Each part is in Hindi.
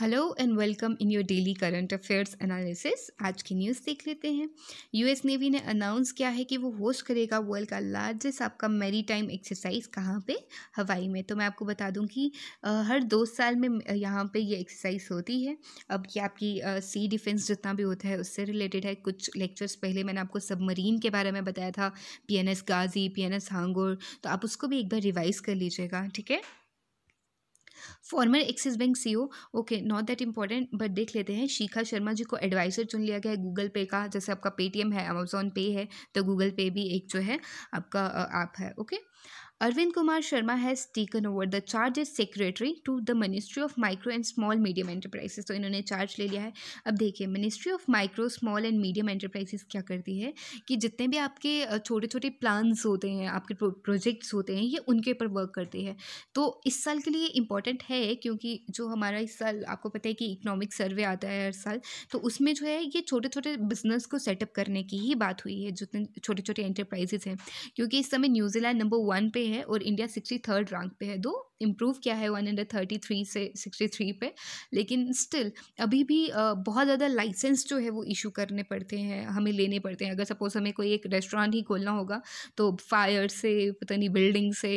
Hello and welcome in your daily current affairs analysis आज की न्यूज़ देख लेते हैं यूएस नेवी ने अनाउंस किया है कि वो होस्ट करेगा वर्ल्ड का लार्जेस्ट आपका मेरी टाइम एक्सरसाइज कहाँ पे हवाई में तो मैं आपको बता दूं कि हर दो साल में यहाँ पे ये एक्सरसाइज होती है अब ये आपकी सी डिफेंस जितना भी होता है उससे रिलेटेड है कुछ लेक्चर्स पहले मैंने आपको सबमरीन के बारे में बताया था P N S Ghazi P N S Hangor तो आप उसको भी एक बार रिवाइज़ कर लीजिएगा ठीक है former Axis bank CEO okay not that important but देख लेते हैं शिखा शर्मा जी को एडवाइजर चुन लिया गया है गूगल पे का जैसे आपका पेटीएम है अमेजोन पे है तो गूगल पे भी एक जो है आपका ऐप है okay Arvind Kumar Sharma has taken over the charge is secretary to the ministry of micro and small medium enterprises तो इन्होंने चार्ज ले लिया है अब देखिए ministry of micro small and medium enterprises क्या करती है कि जितने भी आपके छोटे छोटे प्लान्स होते हैं आपके प्रोजेक्ट्स होते हैं ये उनके ऊपर वर्क करती है तो इस साल के लिए इंपॉर्टेंट है क्योंकि जो हमारा इस साल आपको पता है कि इकोनॉमिक सर्वे आता है हर साल तो उसमें जो है ये छोटे छोटे बिजनेस को सेटअप करने की ही बात हुई है जितने छोटे छोटे एंटरप्राइजेस हैं क्योंकि इस समय न्यूजीलैंड नंबर वन पे है और इंडिया सिक्सटी थर्ड रैंक पे है दो इम्प्रूव किया है वन हंड्रेड थर्टी थ्री से सिक्सटी थ्री पे लेकिन स्टिल अभी भी बहुत ज़्यादा लाइसेंस जो है वो इशू करने पड़ते हैं हमें लेने पड़ते हैं अगर सपोज़ हमें कोई एक रेस्टोरेंट ही खोलना होगा तो फायर से पता नहीं बिल्डिंग से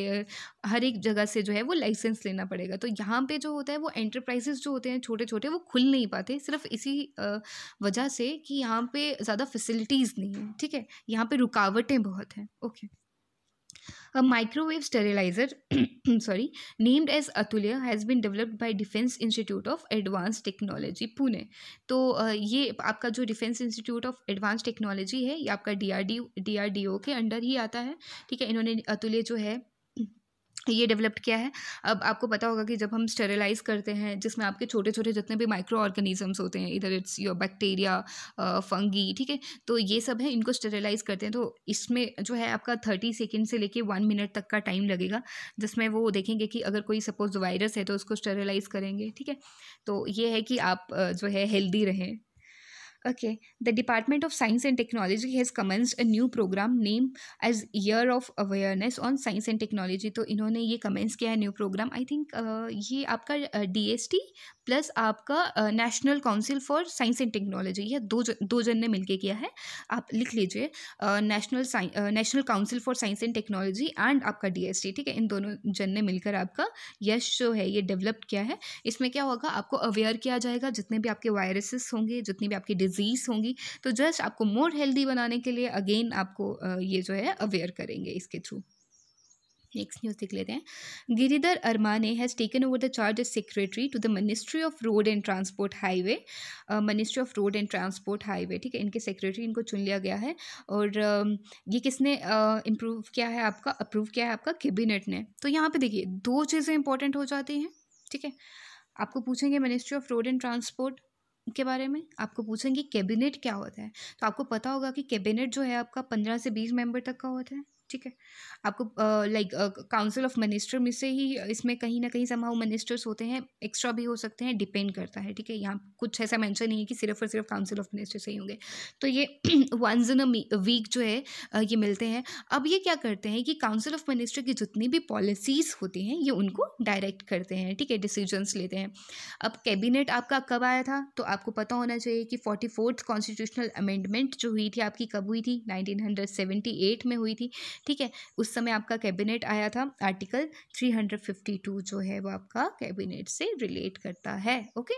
हर एक जगह से जो है वो लाइसेंस लेना पड़ेगा तो यहाँ पे जो होता है वो एंटरप्राइजेस जो होते हैं छोटे छोटे वो खुल नहीं पाते सिर्फ इसी वजह से कि यहाँ पे ज़्यादा फैसिलिटीज़ नहीं है ठीक है यहाँ पे रुकावटें बहुत हैं okay A microwave sterilizer, sorry, named as Atulya has been developed by Defence Institute of Advanced Technology Pune. तो ये आपका जो Defence Institute of Advanced Technology है ये आपका D R D D R D O के अंडर ही आता है ठीक है इन्होंने अतुल्य जो है ये डेवलप्ड किया है अब आपको पता होगा कि जब हम स्टेरिलाइज करते हैं जिसमें आपके छोटे छोटे जितने भी माइक्रो ऑर्गेनिजम्स होते हैं इधर इट्स योर बैक्टीरिया फंगी ठीक है तो ये सब है इनको स्टेरिलाइज करते हैं तो इसमें जो है आपका थर्टी सेकेंड से लेके वन मिनट तक का टाइम लगेगा जिसमें वो देखेंगे कि अगर कोई सपोज वायरस है तो उसको स्टेरिलाइज करेंगे ठीक है तो ये है कि आप जो है हेल्दी रहें Okay, the Department of Science and Technology has commenced a new program named as Year of Awareness on Science and Technology. तो इन्होंने ये कमेंस किया है न्यू प्रोग्राम आई थिंक ये आपका डी एस टी प्लस आपका national council for science and technology यह दो ज, दो जन ने मिलकर किया है आप लिख लीजिए national national council for science and technology and आपका डीएसटी ठीक है इन दोनों जन ने मिलकर आपका यश जो है ये डेवलप किया है इसमें क्या होगा आपको अवेयर किया जाएगा जितने भी आपके वायरसेस होंगे जितनी भी आपकी डिज डिजीज़ होंगी तो जस्ट आपको मोर हेल्दी बनाने के लिए अगेन आपको ये जो है अवेयर करेंगे इसके थ्रू नेक्स्ट न्यूज़ देख लेते हैं Giridhar Aramane has taken over the charge as secretary to the ministry of road and transport highway ministry of road and transport highway ठीक है इनके सेक्रेटरी इनको चुन लिया गया है और uh, ये किसने इम्प्रूव uh, किया है आपका अप्रूव किया है आपका कैबिनेट ने तो यहाँ पे देखिए दो चीज़ें इंपॉर्टेंट हो जाती हैं ठीक है ठीके? आपको पूछेंगे ministry of road and transport के बारे में आपको पूछेंगे कैबिनेट क्या होता है तो आपको पता होगा कि कैबिनेट जो है आपका पंद्रह से बीस मेंबर तक का होता है ठीक है आपको लाइक काउंसिल ऑफ मिनिस्टर में से ही इसमें कहीं ना कहीं समाव मिनिस्टर्स होते हैं एक्स्ट्रा भी हो सकते हैं डिपेंड करता है ठीक है यहाँ कुछ ऐसा मेंशन नहीं है कि सिर्फ और सिर्फ काउंसिल ऑफ मिनिस्टर से ही होंगे तो ये वंस इन अ वीक जो है ये मिलते हैं अब ये क्या करते हैं कि काउंसिल ऑफ मिनिस्टर की जितनी भी पॉलिसीज़ होती हैं ये उनको डायरेक्ट करते हैं ठीक है डिसीजनस लेते हैं अब कैबिनेट आपका कब आया था तो आपको पता होना चाहिए कि फोर्टी फोर्थ कॉन्स्टिट्यूशनल अमेंडमेंट जो हुई थी आपकी कब हुई थी नाइनटीन में हुई थी ठीक है उस समय आपका कैबिनेट आया था आर्टिकल 352 जो है वो आपका कैबिनेट से रिलेट करता है okay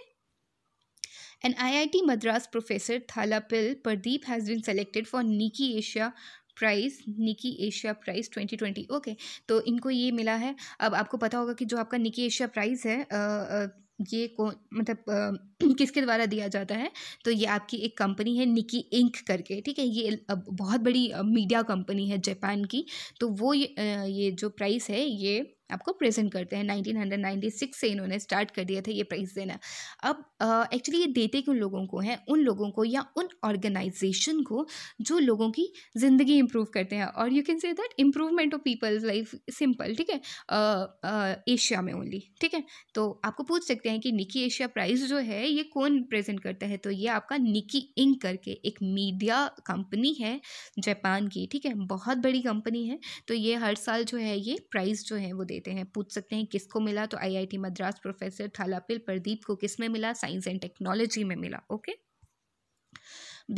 an IIT Madras professor Thalappil Pradeep has been selected for Nikkei Asia prize Nikkei Asia prize 2020 okay तो इनको ये मिला है अब आपको पता होगा कि जो आपका निकी एशिया प्राइज़ है आ, आ, ये को मतलब किसके द्वारा दिया जाता है तो ये आपकी एक कंपनी है निकी इंक करके ठीक है ये बहुत बड़ी मीडिया कंपनी है जापान की तो वो ये, ये जो प्राइस है ये आपको प्रेजेंट करते हैं 1996 से इन्होंने स्टार्ट कर दिया था ये प्राइस देना अब एक्चुअली ये देते क्यों लोगों को हैं उन लोगों को या उन ऑर्गेनाइजेशन को जो लोगों की ज़िंदगी इम्प्रूव करते हैं और you can say that improvement of people's life simple ठीक है एशिया में ओनली ठीक है तो आपको पूछ सकते हैं कि निकी एशिया प्राइज़ जो है ये कौन प्रेजेंट करता है तो ये आपका निकी इंक करके एक मीडिया कंपनी है जापान की ठीक है बहुत बड़ी कंपनी है तो ये हर साल जो है ये प्राइज़ जो है वो दे देते हैं पूछ सकते हैं किसको मिला तो आईआईटी मद्रास प्रोफेसर थालापिल प्रदीप को किस में मिला साइंस एंड टेक्नोलॉजी में मिला okay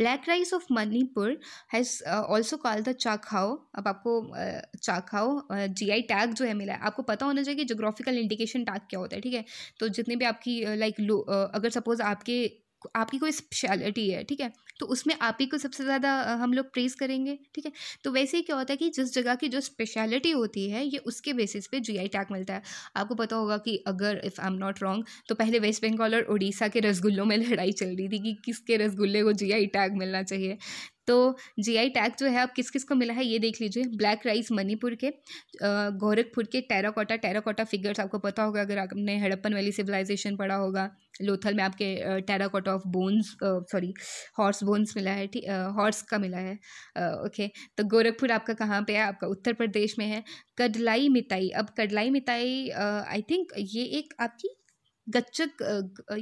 black rice of Manipur has also call the chakhao अब आपको uh, चाखाओ जी आई टैग जो है मिला है आपको पता होना चाहिए कि जोग्राफिकल इंडिकेशन टैग क्या होता है ठीक है तो जितने भी आपकी लाइक uh, like, uh, अगर सपोज़ आपके आपकी कोई स्पेशलिटी है ठीक है तो उसमें आप ही को सबसे ज़्यादा हम लोग प्रेस करेंगे ठीक है तो वैसे ही क्या होता है कि जिस जगह की जो स्पेशलिटी होती है ये उसके बेसिस पे जीआई टैग मिलता है आपको पता होगा कि अगर if I am not wrong तो पहले वेस्ट बंगाल और उड़ीसा के रसगुल्लों में लड़ाई चल रही थी कि किसके रसगुल्ले को जी टैग मिलना चाहिए तो जीआई टैग जो है अब किस किस को मिला है ये देख लीजिए ब्लैक राइस मणिपुर के गोरखपुर के टेराकोटा टेराकोटा फिगर्स आपको पता होगा अगर आपने हड़प्पन वैली सिविलाइजेशन पढ़ा होगा लोथल में आपके terracotta of bones sorry horse bones मिला है ठीक हॉर्स का मिला है ओके तो गोरखपुर आपका कहाँ पे है आपका उत्तर प्रदेश में है कडलाई मिताई अब कडलाई मिताई आई थिंक ये एक आपकी गच्चक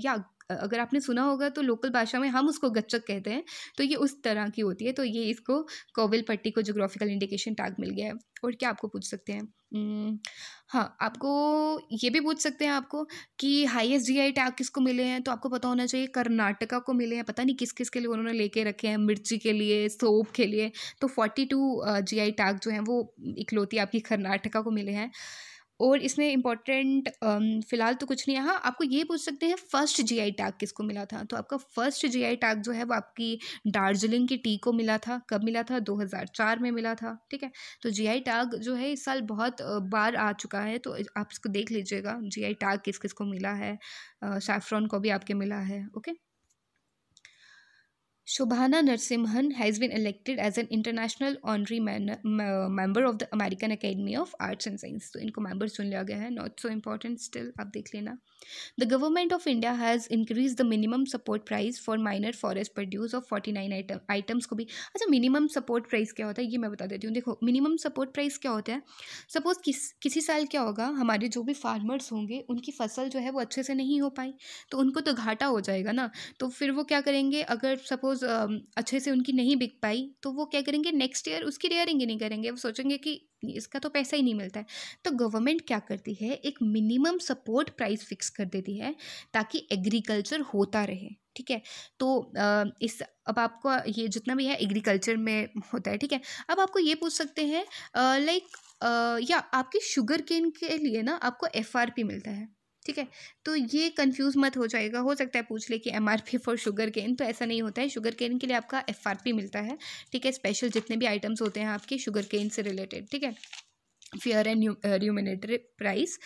या अगर आपने सुना होगा तो लोकल भाषा में हम उसको गच्चक कहते हैं तो ये उस तरह की होती है तो ये इसको कोविल पट्टी को जोग्राफिकल इंडिकेशन टैग मिल गया है और क्या आपको पूछ सकते हैं हाँ आपको ये भी पूछ सकते हैं आपको कि हाईएस्ट जी आई टैग किसको मिले हैं तो आपको पता होना चाहिए कर्नाटका को मिले हैं पता नहीं किस किस के लिए उन्होंने लेके रखे हैं मिर्ची के लिए सोप के लिए तो forty two G I tag जो हैं वो इकलौती आपकी कर्नाटका को मिले हैं और इसमें इंपॉर्टेंट फ़िलहाल तो कुछ नहीं है हाँ आपको ये पूछ सकते हैं फ़र्स्ट जीआई टैग किसको मिला था तो आपका फ़र्स्ट जीआई टैग जो है वो आपकी दार्जिलिंग की टी को मिला था कब मिला था 2004 में मिला था ठीक है तो जीआई टैग जो है इस साल बहुत बार आ चुका है तो आप इसको देख लीजिएगा आई टैग किस किस को मिला है सैफ्रॉन को भी आपके मिला है okay Shobhana Narasimhan has been elected as an international honorary man, uh, member of the American Academy of Arts and Sciences. So, इनको member सुन लिया गया है not so important still आप देख लेना The government of India has increased the minimum support price for minor forest produce of 49 item, items को भी अच्छा minimum support price क्या होता है ये मैं बता देती हूँ देखो minimum support price क्या होता है suppose किस किसी साल क्या होगा हमारे जो भी farmers होंगे उनकी फसल जो है वो अच्छे से नहीं हो पाई तो उनको तो घाटा हो जाएगा ना तो फिर वो क्या करेंगे अगर सपोज सपोज़ um, अच्छे से उनकी नहीं बिक पाई तो वो क्या करेंगे नेक्स्ट ईयर उसकी रेयरिंग ही नहीं करेंगे वो सोचेंगे कि इसका तो पैसा ही नहीं मिलता है तो गवर्नमेंट क्या करती है एक मिनिमम सपोर्ट प्राइस फिक्स कर देती है ताकि एग्रीकल्चर होता रहे ठीक है तो इस अब आपको ये जितना भी है एग्रीकल्चर में होता है ठीक है अब आपको ये पूछ सकते हैं लाइक या आपकी शुगर केन के लिए ना आपको एफ मिलता है ठीक है तो ये कंफ्यूज मत हो जाएगा हो सकता है पूछ ले कि M R P for sugarcane तो ऐसा नहीं होता है शुगर केन के लिए आपका एफ आर पी मिलता है ठीक है स्पेशल जितने भी आइटम्स होते हैं आपके शुगर केन से रिलेटेड ठीक है fair and remunerative price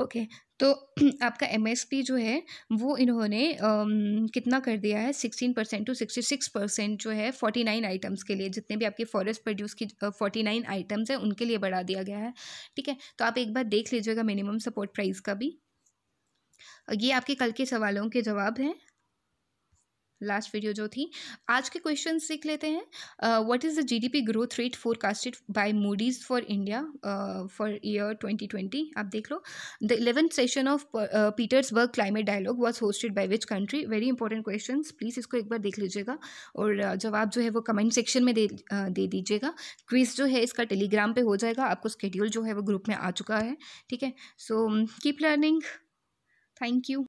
okay तो आपका एम एस पी जो है वो इन्होंने um, कितना कर दिया है sixteen percent to sixty six percent जो है फोर्टी नाइन आइटम्स के लिए जितने भी आपके फॉरेस्ट प्रोड्यूस की फोर्टी नाइन आइटम्स हैं उनके लिए बढ़ा दिया गया है ठीक है तो आप एक बार देख लीजिएगा मिनिमम सपोर्ट प्राइस का भी और ये आपके कल के सवालों के जवाब हैं लास्ट वीडियो जो थी आज के क्वेश्चन सीख लेते हैं what is the GDP growth rate forecasted by Moody's for India for year 2020 आप देख लो the eleventh session of Petersberg climate dialogue was hosted by which country very important question please इसको एक बार देख लीजिएगा और जवाब जो है वो कमेंट सेक्शन में दे uh, दे दीजिएगा क्विज जो है इसका टेलीग्राम पर हो जाएगा आपको स्केड्यूल जो है वो ग्रुप में आ चुका है ठीक है so keep learning Thank you.